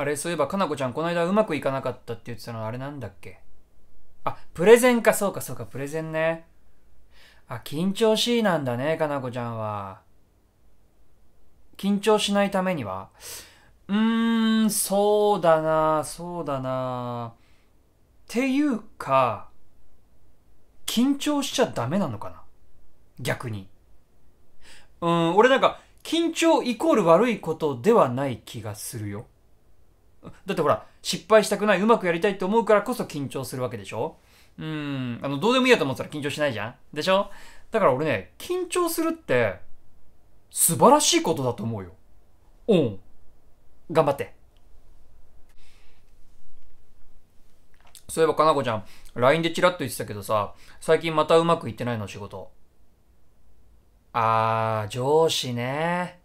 あれ、そういえば、かなこちゃん、この間うまくいかなかったって言ってたのあれなんだっけあ、プレゼンか、そうか、そうか、プレゼンね。あ、緊張しいなんだね、かなこちゃんは。緊張しないためにはうーん、そうだな、そうだな。っていうか、緊張しちゃダメなのかな逆に。うん、俺なんか、緊張イコール悪いことではない気がするよ。だってほら、失敗したくない、うまくやりたいと思うからこそ緊張するわけでしょうん、あの、どうでもいいやと思ったら緊張しないじゃんでしょだから俺ね、緊張するって、素晴らしいことだと思うよ。うん。頑張って。そういえば、かなこちゃん、LINE でチラッと言ってたけどさ、最近またうまくいってないの、仕事。あー、上司ね。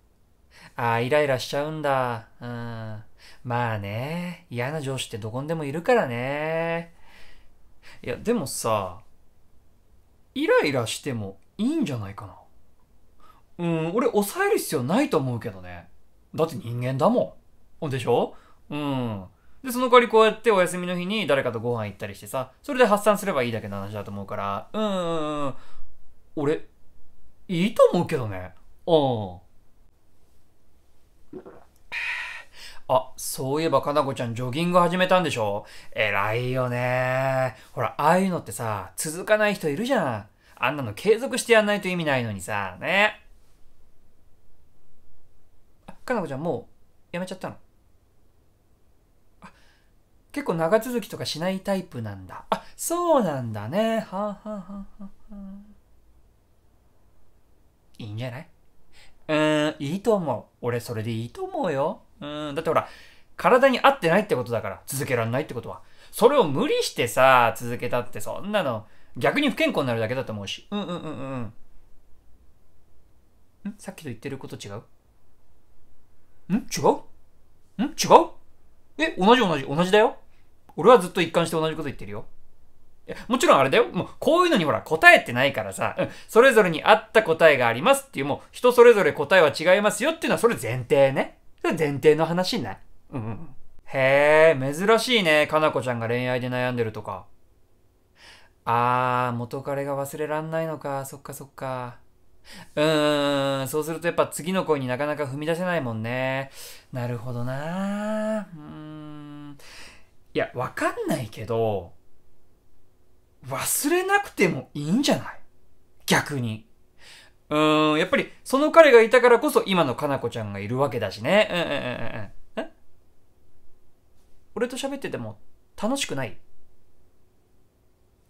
あー、イライラしちゃうんだ。うん。まあね、嫌な上司ってどこにでもいるからね。いや、でもさ、イライラしてもいいんじゃないかな。うん、俺抑える必要ないと思うけどね。だって人間だもん。でしょうん。で、その代わりこうやってお休みの日に誰かとご飯行ったりしてさ、それで発散すればいいだけの話だと思うから、うん、俺、いいと思うけどね。うん。あ、そういえばかなこちゃんジョギング始めたんでしょ偉いよね。ほら、ああいうのってさ、続かない人いるじゃん。あんなの継続してやんないと意味ないのにさ、ね。かなこちゃんもうやめちゃったの結構長続きとかしないタイプなんだ。あ、そうなんだね。はあ、はあはあはあ、いいんじゃないうん、いいと思う。俺それでいいと思うよ。うん、だってほら、体に合ってないってことだから、続けられないってことは。それを無理してさ、続けたって、そんなの、逆に不健康になるだけだと思うし。うんうんうんうん。んさっきと言ってること違うん違うん違うえ同じ同じ、同じだよ。俺はずっと一貫して同じこと言ってるよ。もちろんあれだよ。もうこういうのにほら答えてないからさ、うん、それぞれに合った答えがありますっていう、もう人それぞれ答えは違いますよっていうのはそれ前提ね。前提の話ね。うん。へえ、珍しいね。かなこちゃんが恋愛で悩んでるとか。あー、元彼が忘れらんないのか。そっかそっか。うーん、そうするとやっぱ次の恋になかなか踏み出せないもんね。なるほどなー。うーん。いや、わかんないけど、忘れなくてもいいんじゃない逆に。うーん、やっぱり、その彼がいたからこそ今のかなこちゃんがいるわけだしね。うんうんうんうん。え俺と喋ってても楽しくない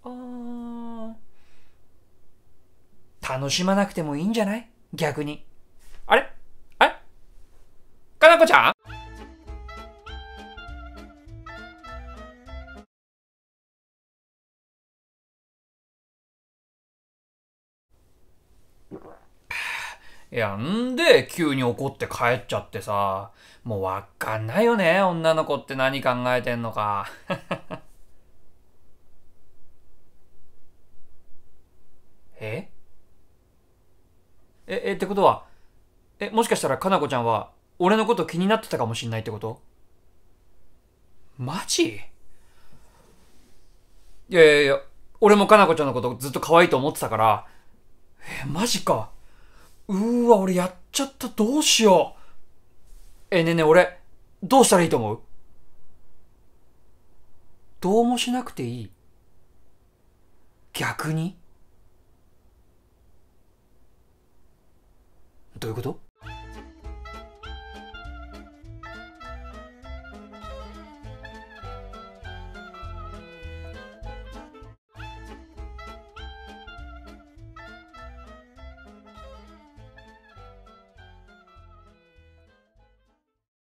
あー。楽しまなくてもいいんじゃない逆に。あれあれかなこちゃんいや、んで、急に怒って帰っちゃってさ、もうわかんないよね、女の子って何考えてんのか。ええ、え、ってことは、え、もしかしたらかなこちゃんは、俺のこと気になってたかもしんないってことマジいやいやいや、俺もかなこちゃんのことずっと可愛いと思ってたから、え、マジか。うーわ、俺やっちゃった、どうしよう。え、ねえねえ、俺、どうしたらいいと思うどうもしなくていい。逆にどういうこと